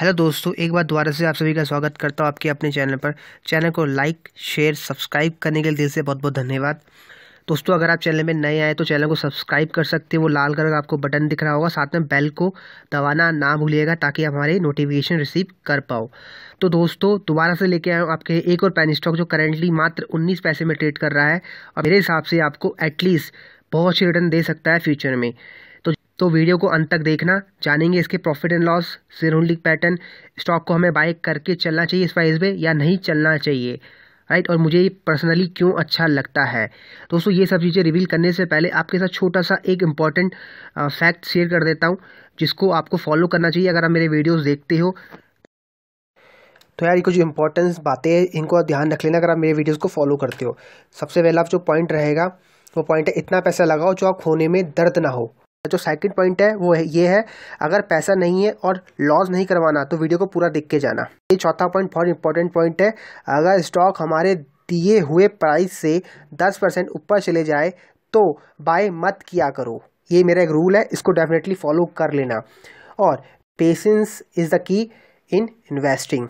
hello दोस्तों एक बार दोबारा से आप सभी का स्वागत करता हूँ आपके अपने चैनल पर चैनल को लाइक शेयर सब्सक्राइब करने के लिए दिल से बहुत बहुत धन्यवाद दोस्तों अगर आप चैनल में नए आए तो चैनल को सब्सक्राइब कर सकते हैं वो लाल कलर का आपको बटन दिख रहा होगा साथ में बेल को दबाना ना भूलिएगा ताकि आप हमारे नोटिफिकेशन रिसीव कर पाओ तो दोस्तों दोबारा से लेके आया हूँ आपके एक और पेन स्टॉक जो करेंटली मात्र उन्नीस पैसे में ट्रेड कर रहा है और मेरे हिसाब से आपको एटलीस्ट बहुत से रिटर्न दे सकता है फ्यूचर में तो वीडियो को अंत तक देखना जानेंगे इसके profit and loss share holding pattern stock को हमें बाय करके चलना चाहिए इस प्राइस पे या नहीं चलना चाहिए राइट और मुझे ये पर्सनली क्यों अच्छा लगता है दोस्तों ये सब चीज़ें रिवील करने से पहले आपके साथ छोटा सा एक इम्पॉर्टेंट फैक्ट शेयर कर देता हूँ जिसको आपको फॉलो करना चाहिए अगर आप मेरे वीडियोज़ देखते हो तो यार ये कुछ इंपॉर्टेंस बातें हैं इनको आप ध्यान रख लेना अगर आप मेरे वीडियोस को फॉलो करते हो सबसे पहला जो पॉइंट रहेगा वो पॉइंट है इतना पैसा लगाओ जो आप खोने में दर्द ना हो जो सेकंड पॉइंट है वो है ये है अगर पैसा नहीं है और लॉस नहीं करवाना तो वीडियो को पूरा देख के जाना ये चौथा पॉइंट बहुत इंपॉर्टेंट पॉइंट है अगर स्टॉक हमारे दिए हुए प्राइस से दस परसेंट ऊपर चले जाए तो बाय मत किया करो ये मेरा एक रूल है इसको डेफिनेटली फॉलो कर लेना और patience is the key in investing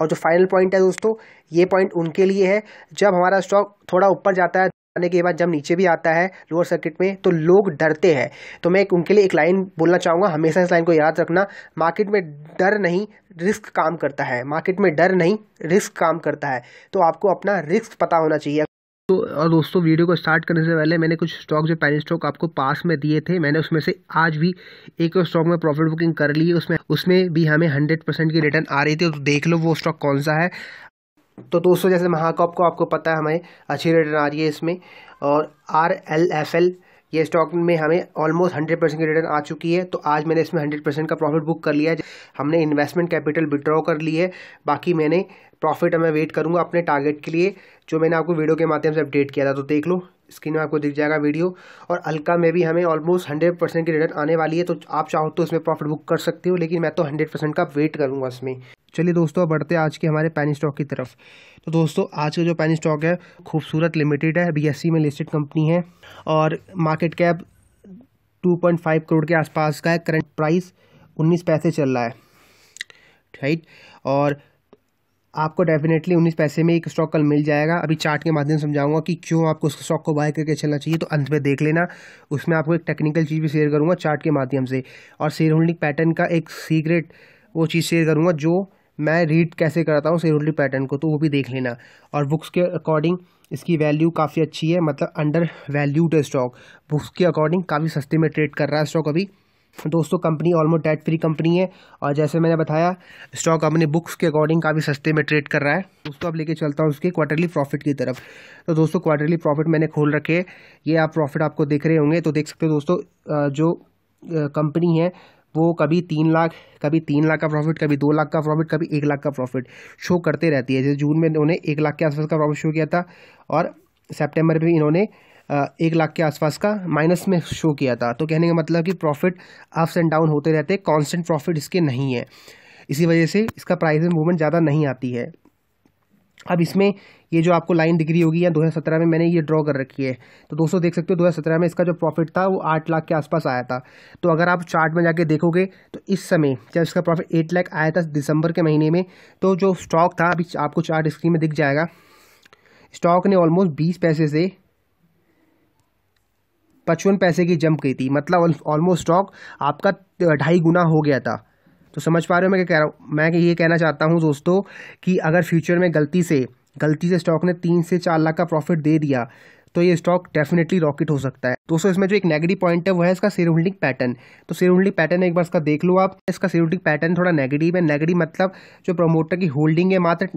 और जो फाइनल पॉइंट है दोस्तों ये पॉइंट उनके लिए है जब हमारा स्टॉक थोड़ा ऊपर जाता है आने के बाद जब नीचे भी आता है लोअर सर्किट में तो लोग डरते हैं तो मैं उनके लिए एक लाइन बोलना चाहूँगा हमेशा इस लाइन को याद रखना मार्केट में डर नहीं रिस्क काम करता है मार्केट में डर नहीं रिस्क काम करता है तो आपको अपना रिस्क पता होना चाहिए तो और दोस्तों वीडियो को स्टार्ट करने से पहले मैंने कुछ स्टॉक जो पैनिक स्टॉक आपको पास में दिए थे मैंने उसमें से आज भी एक स्टॉक में प्रॉफिट बुकिंग कर ली है उसमें उसमें भी हमें हंड्रेड परसेंट की रिटर्न आ रही थी तो देख लो वो स्टॉक कौन सा है तो दोस्तों जैसे महाकॉप को आपको पता है हमें अच्छी रिटर्न आ रही है इसमें और आर एल एफ एल ये स्टॉक में हमें ऑलमोस्ट हंड्रेड परसेंट की रिटर्न आ चुकी है तो आज मैंने इसमें हंड्रेड परसेंट का प्रॉफिट बुक कर लिया है हमने इन्वेस्टमेंट कैपिटल विड्रॉ कर ली है बाकी मैंने प्रॉफिट मैं वेट करूँगा अपने टारगेट के लिए जो मैंने आपको वीडियो के माध्यम से अपडेट किया था तो देख लो स्क्रीन में आपको दिख जाएगा वीडियो और अलका में भी हमें ऑलमोस्ट हंड्रेड परसेंट की रिटर्न आने वाली है तो आप चाहो तो इसमें प्रॉफिट बुक कर सकते हो लेकिन मैं तो हंड्रेड परसेंट का वेट करूँगा इसमें चलिए दोस्तों बढ़ते हैं आज के हमारे पैनी स्टॉक की तरफ तो दोस्तों आज का जो पैनी स्टॉक है खूबसूरत लिमिटेड है बी e में लिस्टेड कंपनी है और मार्केट कैप टू करोड़ के आसपास का है करंट प्राइस उन्नीस पैसे चल रहा है राइट और आपको डेफिनेटली उन्नीस पैसे में एक स्टॉक कल मिल जाएगा अभी चार्ट के माध्यम से समझाऊंगा कि क्यों आपको उस स्टॉक को बाय करके चलना चाहिए तो अंत में देख लेना उसमें आपको एक टेक्निकल चीज़ भी शेयर करूँगा चार्ट के माध्यम से और शेयर होल्डिंग पैटर्न का एक सीक्रेट वो चीज़ शेयर करूँगा जो मैं रीड कैसे करता हूँ शेयर होल्डिंग पैटर्न को तो वो भी देख लेना और बुक्स के अकॉर्डिंग इसकी वैल्यू काफ़ी अच्छी है मतलब अंडर वैल्यूड स्टॉक बुक्स के अकॉर्डिंग काफ़ी सस्ते में ट्रेड कर रहा है स्टॉक अभी दोस्तों company almost debt free company है और जैसे मैंने बताया स्टॉक अपने बुक्स के अकॉर्डिंग काफ़ी सस्ते में ट्रेड कर रहा है दोस्तों अब लेके चलता हूँ उसके क्वार्टरली प्रॉफिट की तरफ तो दोस्तों क्वार्टरली प्रॉफिट मैंने खोल रखे ये आप प्रॉफिट आपको देख रहे होंगे तो देख सकते हो दोस्तों जो कंपनी है वो कभी तीन लाख कभी तीन लाख का प्रॉफिट कभी दो लाख का प्रॉफिट कभी एक लाख का प्रॉफिट शो करते रहती है जैसे जून में इन्होंने एक लाख के आसपास का प्रॉफिट शो किया था और सेप्टेम्बर में इन्होंने एक लाख के आसपास का माइनस में शो किया था तो कहने का मतलब कि प्रॉफिट अप्स एंड डाउन होते रहते हैं कांस्टेंट प्रॉफिट इसके नहीं है इसी वजह से इसका प्राइस में मूवमेंट ज़्यादा नहीं आती है अब इसमें ये जो आपको लाइन दिख रही होगी या 2017 में मैंने ये ड्रॉ कर रखी है तो दोस्तों देख सकते हो 2017 में इसका जो प्रॉफिट था वो 8 लाख के आसपास आया था तो अगर आप चार्ट में जाके देखोगे तो इस समय जब इसका प्रॉफिट 8 लाख आया था दिसंबर के महीने में तो जो स्टॉक था अभी आपको चार्ट स्क्रीन में दिख जाएगा स्टॉक ने ऑलमोस्ट बीस पैसे से पचपन पैसे की जंप गई थी मतलब ऑलमोस्ट स्टॉक आपका ढाई गुना हो गया था तो समझ पा रहे हो मैं क्या कह रहा हूँ मैं ये कहना चाहता हूँ दोस्तों कि अगर फ्यूचर में गलती से गलती से स्टॉक ने तीन से चार लाख का प्रॉफिट दे दिया तो ये स्टॉक डेफिनेटली रॉकेट हो सकता है दोस्तों इसमें जो एक नेगेटिव पॉइंट है वो है इसका शेयर होल्डिंग पैटर्न तो शेयर होल्डिंग पैटर्न एक बार इसका देख लो आप इसका शेयर होल्डिंग पैटर्न थोड़ा नेगेटिव है नेगेटिव मतलब जो प्रमोटर की होल्डिंग है मात्र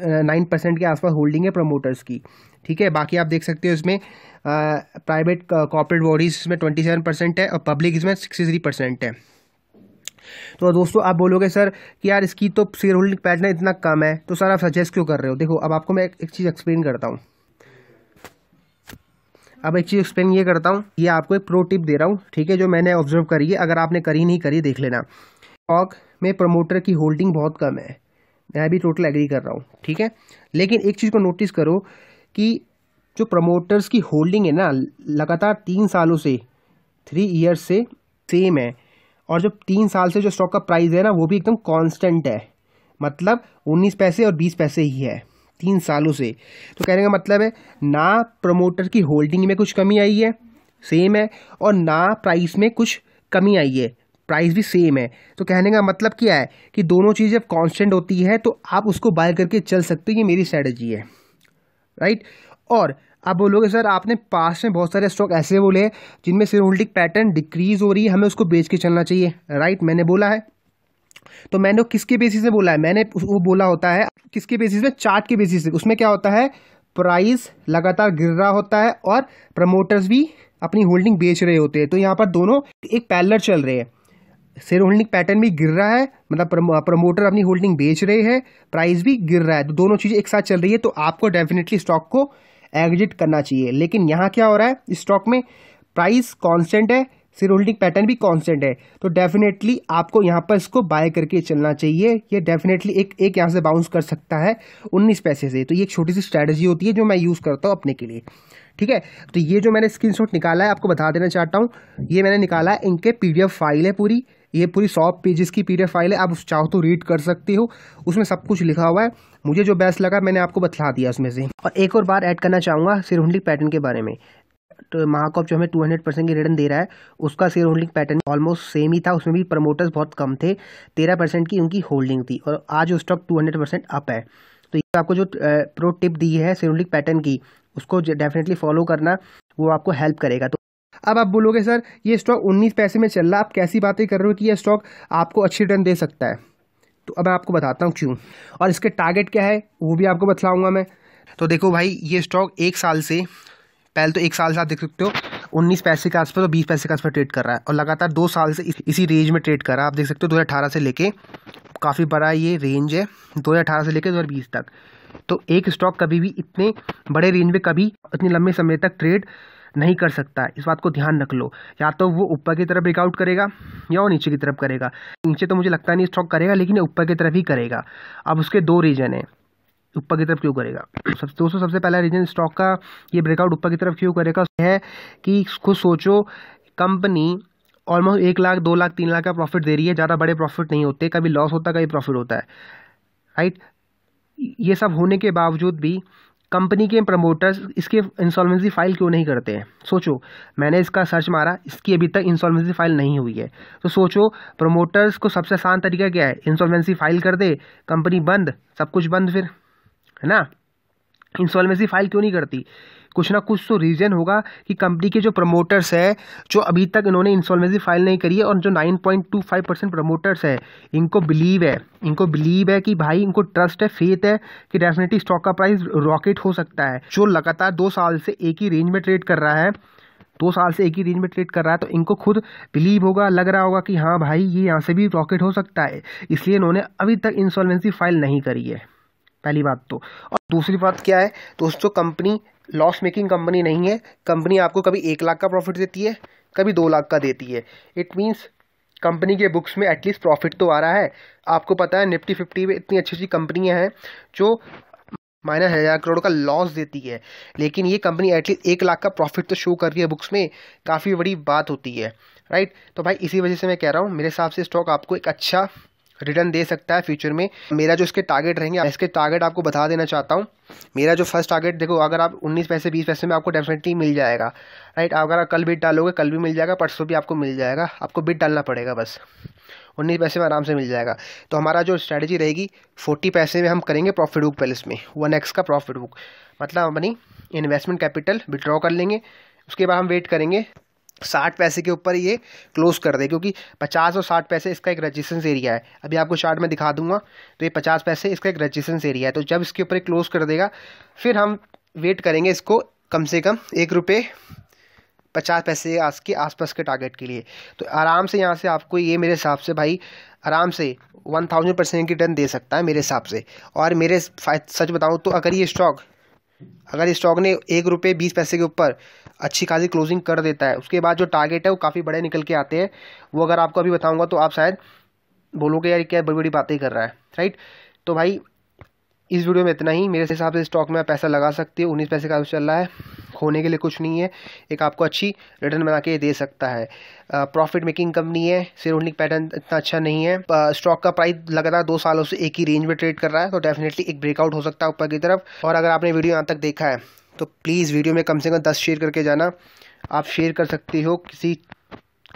नाइन परसेंट के आसपास होल्डिंग है प्रमोटर्स की ठीक है बाकी आप देख सकते हो इसमें प्राइवेट कॉर्पोरेट बॉडीज इसमें ट्वेंटी सेवन परसेंट है और पब्लिक इसमें सिक्सटी थ्री परसेंट है तो दोस्तों आप बोलोगे सर कि यार इसकी तो शेयर होल्डिंग पैटर्न इतना कम है तो सर आप सजेस्ट क्यों कर रहे हो देखो अब आपको मैं एक चीज़ एक्सप्लेन करता हूँ अब एक चीज़ एक्सप्लेन ये करता हूँ ये आपको एक प्रो टिप दे रहा हूँ ठीक है जो मैंने ऑब्जर्व करी है अगर आपने करी नहीं करी देख लेना स्टॉक में प्रमोटर की होल्डिंग बहुत कम है मैं भी टोटल एग्री कर रहा हूँ ठीक है लेकिन एक चीज़ को नोटिस करो कि जो प्रमोटर्स की होल्डिंग है ना लगातार तीन सालों से थ्री ईयर्स से सेम है और जो तीन साल से जो स्टॉक का प्राइस है ना वो भी एकदम कांस्टेंट है मतलब उन्नीस पैसे और बीस पैसे ही है तीन सालों से तो कहने का मतलब है ना प्रमोटर की होल्डिंग में कुछ कमी आई है सेम है और ना प्राइस में कुछ कमी आई है प्राइस भी सेम है तो कहने का मतलब क्या है कि दोनों चीज़ जब कांस्टेंट होती है तो आप उसको बाय करके चल सकते हो ये मेरी स्ट्रेटजी है राइट और आप बोलोगे सर आपने पास में बहुत सारे स्टॉक ऐसे बोले जिनमें सिर होल्डिंग पैटर्न डिक्रीज हो रही है हमें उसको बेच के चलना चाहिए राइट मैंने बोला है तो मैंने किसके बेसिस में बोला है मैंने वो बोला होता है किसके बेसिस पे चार्ट के बेसिस से उसमें क्या होता है प्राइस लगातार गिर रहा होता है और प्रमोटर्स भी अपनी होल्डिंग बेच रहे होते हैं तो यहाँ पर दोनों एक पैलर चल रहे हैं शेयर होल्डिंग पैटर्न भी गिर रहा है मतलब प्रमोटर अपनी होल्डिंग बेच रहे हैं प्राइस भी गिर रहा है तो दोनों चीज़ें एक साथ चल रही है तो आपको डेफिनेटली स्टॉक को एग्जिट करना चाहिए लेकिन यहाँ क्या हो रहा है स्टॉक में प्राइस कॉन्स्टेंट है शेयर होल्डिंग पैटर्न भी कॉन्स्टेंट है तो डेफिनेटली आपको यहाँ पर इसको बाय करके चलना चाहिए ये डेफिनेटली एक एक यहाँ से बाउंस कर सकता है उन्नीस पैसे से तो ये एक छोटी सी स्ट्रैटेजी होती है जो मैं यूज़ करता हूँ अपने के लिए ठीक है तो ये जो मैंने स्क्रीनशॉट निकाला है आपको बता देना चाहता हूँ ये मैंने निकाला है इनके पीडीएफ फाइल है पूरी ये पूरी सौ पेजेस की पी फाइल है आप उस चाहो तो रीड कर सकते हो उसमें सब कुछ लिखा हुआ है मुझे जो बेस्ट लगा मैंने आपको बतला दिया उसमें से और एक और बार ऐड करना चाहूँगा सिरहुंडलिक पैटर्न के बारे में तो महाकॉप जो हमें टू हंड्रेड परसेंट की रिटर्न दे रहा है उसका share holding pattern almost same ही था उसमें भी प्रमोटर्स बहुत कम थे तेरह परसेंट की उनकी होल्डिंग थी और आज वो stock two hundred percent up है तो ये आपको जो प्रो टिप दी है शेयर होल्डिंग पैटर्न की उसको डेफिनेटली फॉलो करना वो आपको हेल्प करेगा तो अब आप बोलोगे सर ये स्टॉक उन्नीस पैसे में चल रहा है आप कैसी बातें कर रहे हो कि यह स्टॉक आपको अच्छी रिटर्न दे सकता है तो अब मैं आपको बताता हूँ क्यों और इसके टारगेट क्या है वो भी आपको बतलाऊँगा मैं तो देखो भाई ये स्टॉक एक साल से पहले तो एक साल से आप देख सकते हो उन्नीस पैसे के आसपास और बीस पैसे के आसपास ट्रेड कर रहा है और लगातार दो साल से इस, इसी रेंज में ट्रेड कर रहा है आप देख सकते हो दो हज़ार अठारह से लेके काफ़ी बड़ा ये रेंज है दो हज़ार अठारह से लेके दो हज़ार बीस तक तो एक स्टॉक कभी भी इतने बड़े रेंज में कभी इतने लंबे समय तक ट्रेड नहीं कर सकता इस बात को ध्यान रख लो या तो वो ऊपर की तरफ ब्रेकआउट करेगा या वो नीचे की तरफ करेगा नीचे तो मुझे लगता नहीं स्टॉक करेगा लेकिन ऊपर की तरफ ही करेगा अब उसके दो रीजन है ऊपर की तरफ क्यों करेगा सब दोस्तों सबसे पहला रीजन स्टॉक का ये ब्रेकआउट ऊपर की तरफ क्यों करेगा है कि खुद सोचो कंपनी ऑलमोस्ट एक लाख दो लाख तीन लाख का प्रॉफिट दे रही है ज़्यादा बड़े प्रॉफिट नहीं होते कभी लॉस होता कभी प्रॉफिट होता है राइट ये सब होने के बावजूद भी कंपनी के प्रमोटर्स इसके इंसॉल्वेंसी फाइल क्यों नहीं करते हैं सोचो मैंने इसका सर्च मारा इसकी अभी तक इंसॉल्वेंसी फाइल नहीं हुई है तो सोचो प्रमोटर्स को सबसे आसान तरीका क्या है इंसॉल्वेंसी फाइल कर दे कंपनी बंद सब कुछ बंद फिर है ना इंसॉलमेंसी फाइल क्यों नहीं करती कुछ ना कुछ तो रीज़न होगा कि कंपनी के जो प्रमोटर्स है जो अभी तक इन्होंने इंस्टॉलमेंसी फाइल नहीं करी है और जो 9.25 परसेंट प्रमोटर्स है इनको बिलीव है इनको बिलीव है कि भाई इनको ट्रस्ट है फेथ है कि डेफिनेटली स्टॉक का प्राइस रॉकेट हो सकता है जो लगातार दो साल से एक ही रेंज में ट्रेड कर रहा है दो साल से एक ही रेंज में ट्रेड कर रहा है तो इनको खुद बिलीव होगा लग रहा होगा कि हाँ भाई ये यहाँ से भी रॉकेट हो सकता है इसलिए इन्होंने अभी तक इंसॉलमेंसी फाइल नहीं करी है पहली बात तो और दूसरी बात क्या है दोस्तों कंपनी लॉस मेकिंग कंपनी नहीं है कंपनी आपको कभी एक लाख का प्रॉफिट देती है कभी दो लाख का देती है इट मीन्स कंपनी के बुक्स में एटलीस्ट प्रॉफिट तो आ रहा है आपको पता है निफ्टी फिफ्टी में इतनी अच्छी अच्छी कंपनियां हैं जो माइनस हज़ार करोड़ का लॉस देती है लेकिन ये कंपनी एटलीस्ट एक लाख का प्रॉफिट तो शो कर रही है बुक्स में काफ़ी बड़ी बात होती है राइट तो भाई इसी वजह से मैं कह रहा हूँ मेरे हिसाब से स्टॉक आपको एक अच्छा रिटर्न दे सकता है फ्यूचर में मेरा जो इसके टारगेट रहेंगे इसके टारगेट आपको बता देना चाहता हूँ मेरा जो फर्स्ट टारगेट देखो अगर आप 19 पैसे 20 पैसे में आपको डेफिनेटली मिल जाएगा राइट अगर आप कल बिट डालोगे कल भी मिल जाएगा परसों भी आपको मिल जाएगा आपको बिट डालना पड़ेगा बस उन्नीस पैसे में आराम से मिल जाएगा तो हमारा जो स्ट्रैटेजी रहेगी फोर्टी पैसे में हम करेंगे प्रॉफिट बुक पहले इसमें वन एक्स का प्रॉफिट बुक मतलब अपनी इन्वेस्टमेंट कैपिटल विड्रॉ कर लेंगे उसके बाद हम वेट करेंगे साठ पैसे के ऊपर ये क्लोज कर दे क्योंकि पचास और साठ पैसे इसका एक रजिस्टेंस एरिया है अभी आपको चार्ट में दिखा दूंगा तो ये पचास पैसे इसका एक रजिस्टेंस एरिया है तो जब इसके ऊपर क्लोज कर देगा फिर हम वेट करेंगे इसको कम से कम एक रुपये पचास पैसे आज के आसपास के टारगेट के लिए तो आराम से यहाँ से आपको ये मेरे हिसाब से भाई आराम से वन थाउजेंड परसेंट रिटर्न दे सकता है मेरे हिसाब से और मेरे सच बताऊँ तो अगर ये स्टॉक अगर स्टॉक ने एक रुपये बीस पैसे के ऊपर अच्छी खासी क्लोजिंग कर देता है उसके बाद जो टारगेट है वो काफ़ी बड़े निकल के आते हैं वो अगर आपको अभी बताऊंगा तो आप शायद बोलोगे यार क्या बड़ी बड़ी बातें कर रहा है राइट तो भाई इस वीडियो में इतना ही मेरे हिसाब से स्टॉक में पैसा लगा सकते हो उन्नीस पैसे का चल रहा है खोने के लिए कुछ नहीं है एक आपको अच्छी रिटर्न बना के दे सकता है प्रॉफिट मेकिंग कंपनी है शेयर होल्डिंग पैटर्न इतना अच्छा नहीं है स्टॉक का प्राइस लगातार दो सालों से एक ही रेंज में ट्रेड कर रहा है तो डेफिनेटली एक ब्रेकआउट हो सकता है ऊपर की तरफ और अगर आपने वीडियो यहाँ तक देखा है तो प्लीज़ वीडियो में कम से कम दस शेयर करके जाना आप शेयर कर सकते हो किसी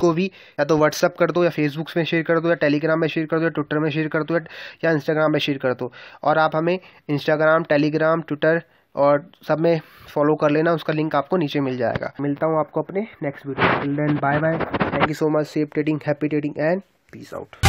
को भी या तो व्हाट्सअप कर दो या फेसबुक में शेयर कर दो या टेलीग्राम में शेयर कर दो या ट्विटर में शेयर कर दो या इंस्टाग्राम में शेयर कर दो और आप हमें इंस्टाग्राम टेलीग्राम ट्विटर और सब में फॉलो कर लेना उसका लिंक आपको नीचे मिल जाएगा मिलता हूँ आपको अपने next video till then bye bye thank you so much safe trading happy trading and peace out